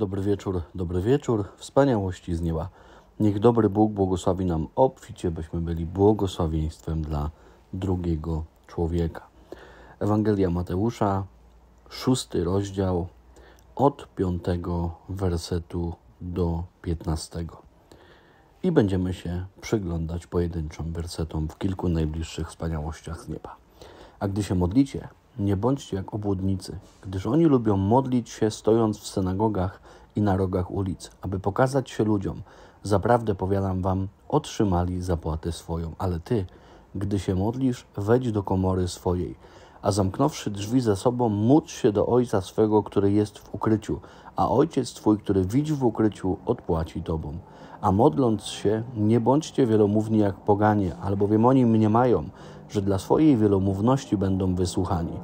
Dobry wieczór, dobry wieczór, wspaniałości z nieba. Niech dobry Bóg błogosławi nam obficie, byśmy byli błogosławieństwem dla drugiego człowieka. Ewangelia Mateusza, szósty rozdział, od piątego wersetu do piętnastego. I będziemy się przyglądać pojedynczym wersetom w kilku najbliższych wspaniałościach z nieba. A gdy się modlicie, nie bądźcie jak obłudnicy, gdyż oni lubią modlić się stojąc w synagogach i na rogach ulic, aby pokazać się ludziom. Zaprawdę powiadam wam, otrzymali zapłatę swoją, ale ty, gdy się modlisz, wejdź do komory swojej, a zamknąwszy drzwi za sobą, módl się do Ojca swego, który jest w ukryciu, a Ojciec Twój, który widzi w ukryciu, odpłaci Tobą. A modląc się, nie bądźcie wielomówni jak poganie, albowiem oni mnie mają że dla swojej wielomówności będą wysłuchani.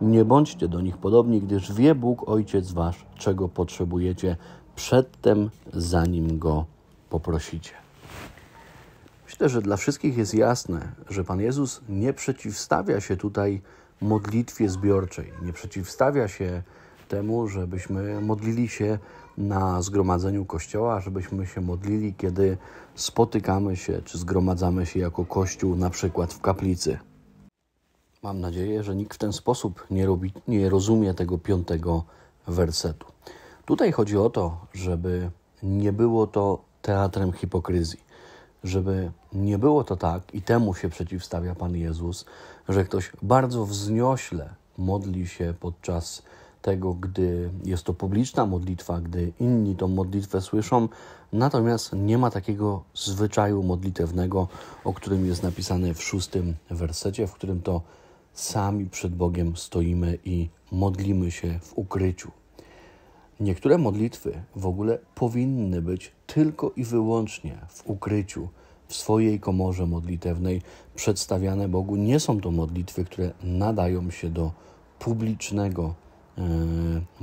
Nie bądźcie do nich podobni, gdyż wie Bóg Ojciec Wasz, czego potrzebujecie przedtem, zanim Go poprosicie. Myślę, że dla wszystkich jest jasne, że Pan Jezus nie przeciwstawia się tutaj modlitwie zbiorczej, nie przeciwstawia się temu, żebyśmy modlili się na zgromadzeniu kościoła, żebyśmy się modlili, kiedy spotykamy się czy zgromadzamy się jako kościół, na przykład w kaplicy. Mam nadzieję, że nikt w ten sposób nie, robi, nie rozumie tego piątego wersetu. Tutaj chodzi o to, żeby nie było to teatrem hipokryzji, żeby nie było to tak, i temu się przeciwstawia Pan Jezus, że ktoś bardzo wzniośle modli się podczas tego, gdy jest to publiczna modlitwa, gdy inni tą modlitwę słyszą, natomiast nie ma takiego zwyczaju modlitewnego, o którym jest napisane w szóstym wersecie, w którym to sami przed Bogiem stoimy i modlimy się w ukryciu. Niektóre modlitwy w ogóle powinny być tylko i wyłącznie w ukryciu, w swojej komorze modlitewnej, przedstawiane Bogu. Nie są to modlitwy, które nadają się do publicznego Y,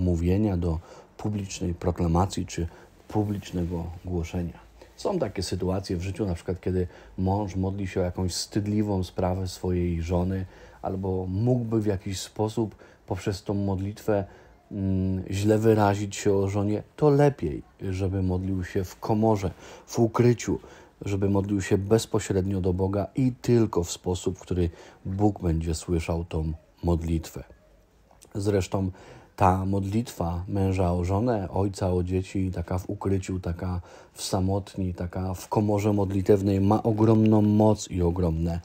mówienia, do publicznej proklamacji czy publicznego głoszenia. Są takie sytuacje w życiu, na przykład kiedy mąż modli się o jakąś wstydliwą sprawę swojej żony, albo mógłby w jakiś sposób poprzez tą modlitwę mm, źle wyrazić się o żonie, to lepiej, żeby modlił się w komorze, w ukryciu, żeby modlił się bezpośrednio do Boga i tylko w sposób, w który Bóg będzie słyszał tą modlitwę. Zresztą ta modlitwa męża o żonę, ojca o dzieci, taka w ukryciu, taka w samotni, taka w komorze modlitewnej ma ogromną moc i ogromne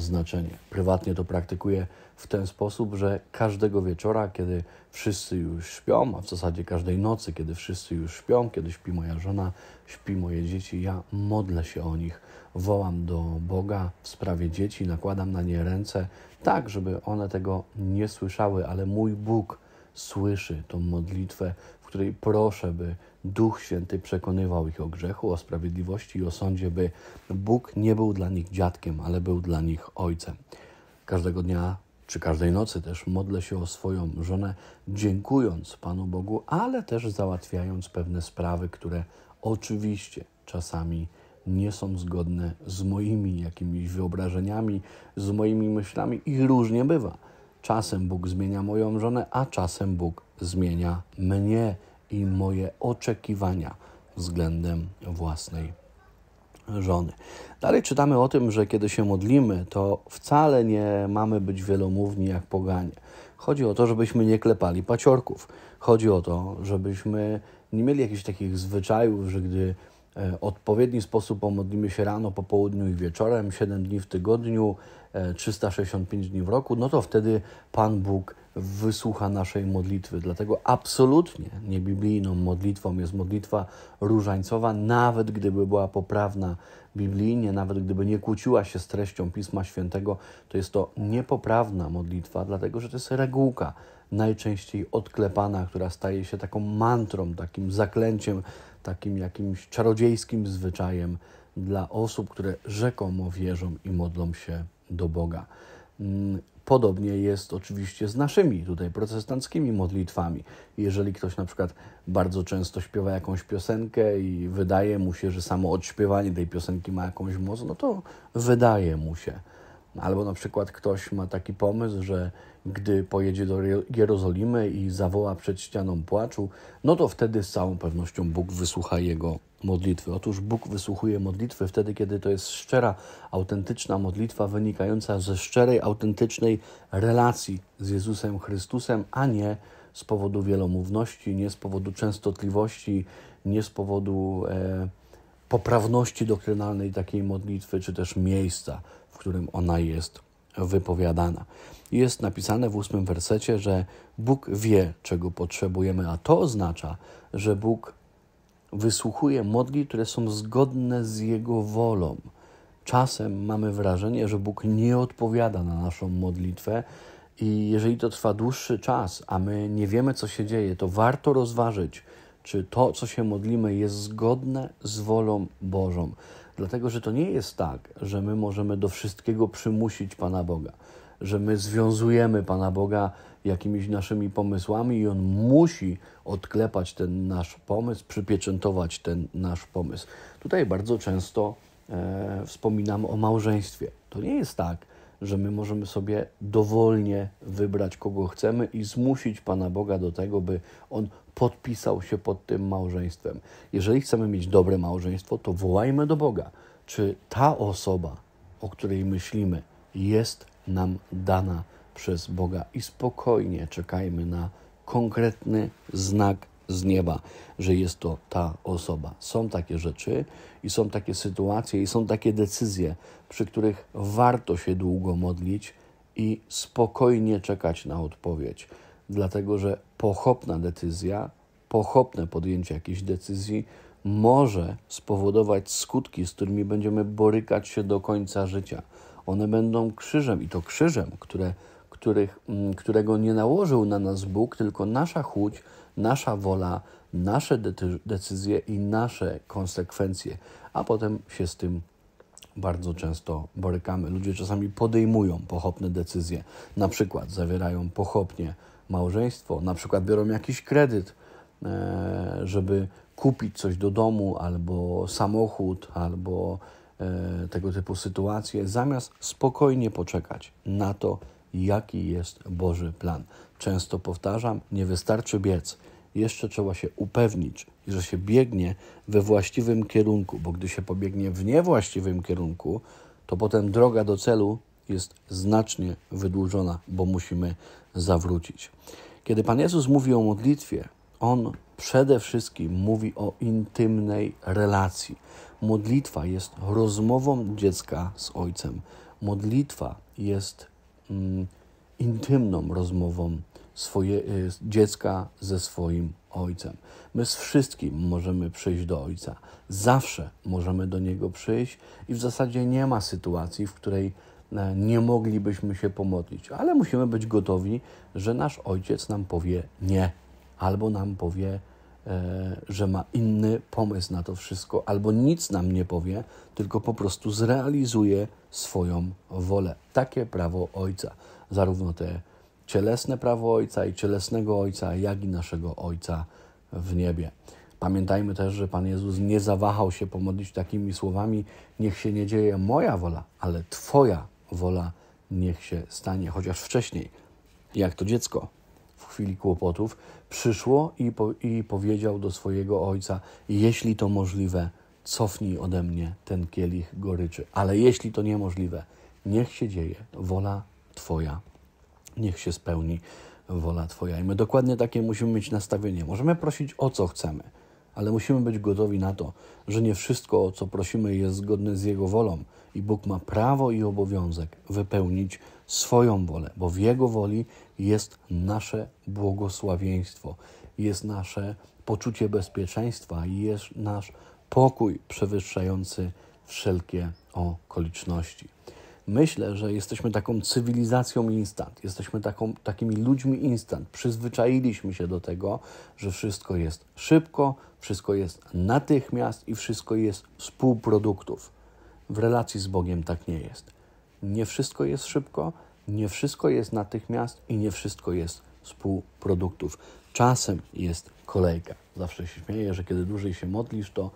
znaczenie. Prywatnie to praktykuję w ten sposób, że każdego wieczora, kiedy wszyscy już śpią, a w zasadzie każdej nocy, kiedy wszyscy już śpią, kiedy śpi moja żona, śpi moje dzieci, ja modlę się o nich, wołam do Boga w sprawie dzieci, nakładam na nie ręce, tak, żeby one tego nie słyszały, ale mój Bóg słyszy tą modlitwę której proszę, by Duch Święty przekonywał ich o grzechu, o sprawiedliwości i o sądzie, by Bóg nie był dla nich dziadkiem, ale był dla nich ojcem. Każdego dnia czy każdej nocy też modlę się o swoją żonę, dziękując Panu Bogu, ale też załatwiając pewne sprawy, które oczywiście czasami nie są zgodne z moimi jakimiś wyobrażeniami, z moimi myślami i różnie bywa. Czasem Bóg zmienia moją żonę, a czasem Bóg zmienia mnie i moje oczekiwania względem własnej żony. Dalej czytamy o tym, że kiedy się modlimy, to wcale nie mamy być wielomówni jak poganie. Chodzi o to, żebyśmy nie klepali paciorków. Chodzi o to, żebyśmy nie mieli jakichś takich zwyczajów, że gdy e, odpowiedni sposób pomodlimy się rano, po południu i wieczorem, 7 dni w tygodniu, 365 e, dni w roku, no to wtedy Pan Bóg wysłucha naszej modlitwy. Dlatego absolutnie niebiblijną modlitwą jest modlitwa różańcowa, nawet gdyby była poprawna biblijnie, nawet gdyby nie kłóciła się z treścią Pisma Świętego, to jest to niepoprawna modlitwa, dlatego że to jest regułka najczęściej odklepana, która staje się taką mantrą, takim zaklęciem, takim jakimś czarodziejskim zwyczajem dla osób, które rzekomo wierzą i modlą się do Boga mm, Podobnie jest oczywiście z naszymi tutaj protestanckimi modlitwami. Jeżeli ktoś na przykład bardzo często śpiewa jakąś piosenkę i wydaje mu się, że samo odśpiewanie tej piosenki ma jakąś moc, no to wydaje mu się. Albo na przykład ktoś ma taki pomysł, że gdy pojedzie do Jerozolimy i zawoła przed ścianą płaczu, no to wtedy z całą pewnością Bóg wysłucha jego modlitwy. Otóż Bóg wysłuchuje modlitwy wtedy, kiedy to jest szczera, autentyczna modlitwa wynikająca ze szczerej, autentycznej relacji z Jezusem Chrystusem, a nie z powodu wielomówności, nie z powodu częstotliwości, nie z powodu. E, poprawności doktrynalnej takiej modlitwy, czy też miejsca, w którym ona jest wypowiadana. Jest napisane w ósmym wersecie, że Bóg wie, czego potrzebujemy, a to oznacza, że Bóg wysłuchuje modli, które są zgodne z Jego wolą. Czasem mamy wrażenie, że Bóg nie odpowiada na naszą modlitwę, i jeżeli to trwa dłuższy czas, a my nie wiemy, co się dzieje, to warto rozważyć, czy to, co się modlimy, jest zgodne z wolą Bożą. Dlatego, że to nie jest tak, że my możemy do wszystkiego przymusić Pana Boga, że my związujemy Pana Boga jakimiś naszymi pomysłami i On musi odklepać ten nasz pomysł, przypieczętować ten nasz pomysł. Tutaj bardzo często e, wspominam o małżeństwie. To nie jest tak, że my możemy sobie dowolnie wybrać, kogo chcemy i zmusić Pana Boga do tego, by On podpisał się pod tym małżeństwem. Jeżeli chcemy mieć dobre małżeństwo, to wołajmy do Boga, czy ta osoba, o której myślimy, jest nam dana przez Boga i spokojnie czekajmy na konkretny znak z nieba, że jest to ta osoba. Są takie rzeczy i są takie sytuacje i są takie decyzje, przy których warto się długo modlić i spokojnie czekać na odpowiedź, dlatego że pochopna decyzja, pochopne podjęcie jakiejś decyzji może spowodować skutki, z którymi będziemy borykać się do końca życia. One będą krzyżem i to krzyżem, które, których, mm, którego nie nałożył na nas Bóg, tylko nasza chłódź nasza wola, nasze decyzje i nasze konsekwencje, a potem się z tym bardzo często borykamy. Ludzie czasami podejmują pochopne decyzje, na przykład zawierają pochopnie małżeństwo, na przykład biorą jakiś kredyt, e, żeby kupić coś do domu, albo samochód, albo e, tego typu sytuacje, zamiast spokojnie poczekać na to, jaki jest Boży plan. Często powtarzam, nie wystarczy biec. Jeszcze trzeba się upewnić, że się biegnie we właściwym kierunku, bo gdy się pobiegnie w niewłaściwym kierunku, to potem droga do celu jest znacznie wydłużona, bo musimy zawrócić. Kiedy Pan Jezus mówi o modlitwie, on przede wszystkim mówi o intymnej relacji. Modlitwa jest rozmową dziecka z ojcem. Modlitwa jest Mm, intymną rozmową swoje, e, dziecka ze swoim ojcem. My z wszystkim możemy przyjść do ojca. Zawsze możemy do niego przyjść i w zasadzie nie ma sytuacji, w której e, nie moglibyśmy się pomodlić, ale musimy być gotowi, że nasz ojciec nam powie nie albo nam powie E, że ma inny pomysł na to wszystko, albo nic nam nie powie, tylko po prostu zrealizuje swoją wolę. Takie prawo Ojca, zarówno te cielesne prawo Ojca i cielesnego Ojca, jak i naszego Ojca w niebie. Pamiętajmy też, że Pan Jezus nie zawahał się pomodlić takimi słowami: Niech się nie dzieje moja wola, ale Twoja wola niech się stanie, chociaż wcześniej, jak to dziecko w chwili kłopotów, przyszło i, po, i powiedział do swojego ojca: Jeśli to możliwe, cofnij ode mnie ten kielich goryczy, ale jeśli to niemożliwe, niech się dzieje wola Twoja, niech się spełni wola Twoja. I my dokładnie takie musimy mieć nastawienie. Możemy prosić o co chcemy, ale musimy być gotowi na to, że nie wszystko, o co prosimy, jest zgodne z Jego wolą i Bóg ma prawo i obowiązek wypełnić swoją wolę, bo w Jego woli jest nasze błogosławieństwo, jest nasze poczucie bezpieczeństwa i jest nasz pokój przewyższający wszelkie okoliczności. Myślę, że jesteśmy taką cywilizacją instant, jesteśmy taką, takimi ludźmi instant. Przyzwyczailiśmy się do tego, że wszystko jest szybko, wszystko jest natychmiast i wszystko jest współproduktów. W relacji z Bogiem tak nie jest nie wszystko jest szybko, nie wszystko jest natychmiast i nie wszystko jest współproduktów. Czasem jest kolejka. Zawsze się śmieję, że kiedy dłużej się modlisz, to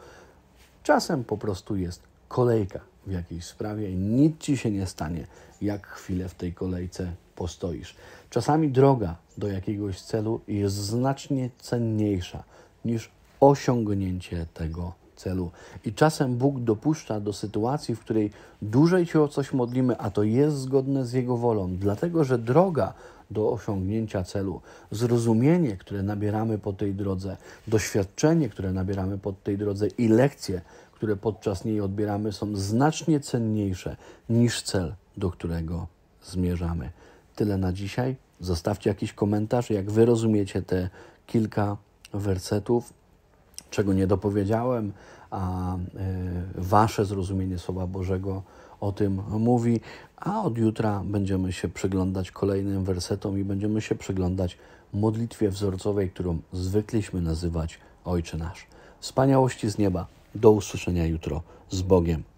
czasem po prostu jest kolejka w jakiejś sprawie i nic ci się nie stanie, jak chwilę w tej kolejce postoisz. Czasami droga do jakiegoś celu jest znacznie cenniejsza niż osiągnięcie tego celu celu. I czasem Bóg dopuszcza do sytuacji, w której dłużej się o coś modlimy, a to jest zgodne z Jego wolą, dlatego że droga do osiągnięcia celu, zrozumienie, które nabieramy po tej drodze, doświadczenie, które nabieramy po tej drodze i lekcje, które podczas niej odbieramy, są znacznie cenniejsze niż cel, do którego zmierzamy. Tyle na dzisiaj. Zostawcie jakiś komentarz, jak wy rozumiecie te kilka wersetów czego nie dopowiedziałem, a e, Wasze zrozumienie Słowa Bożego o tym mówi. A od jutra będziemy się przyglądać kolejnym wersetom i będziemy się przyglądać modlitwie wzorcowej, którą zwykliśmy nazywać Ojcze Nasz. Wspaniałości z nieba. Do usłyszenia jutro z Bogiem.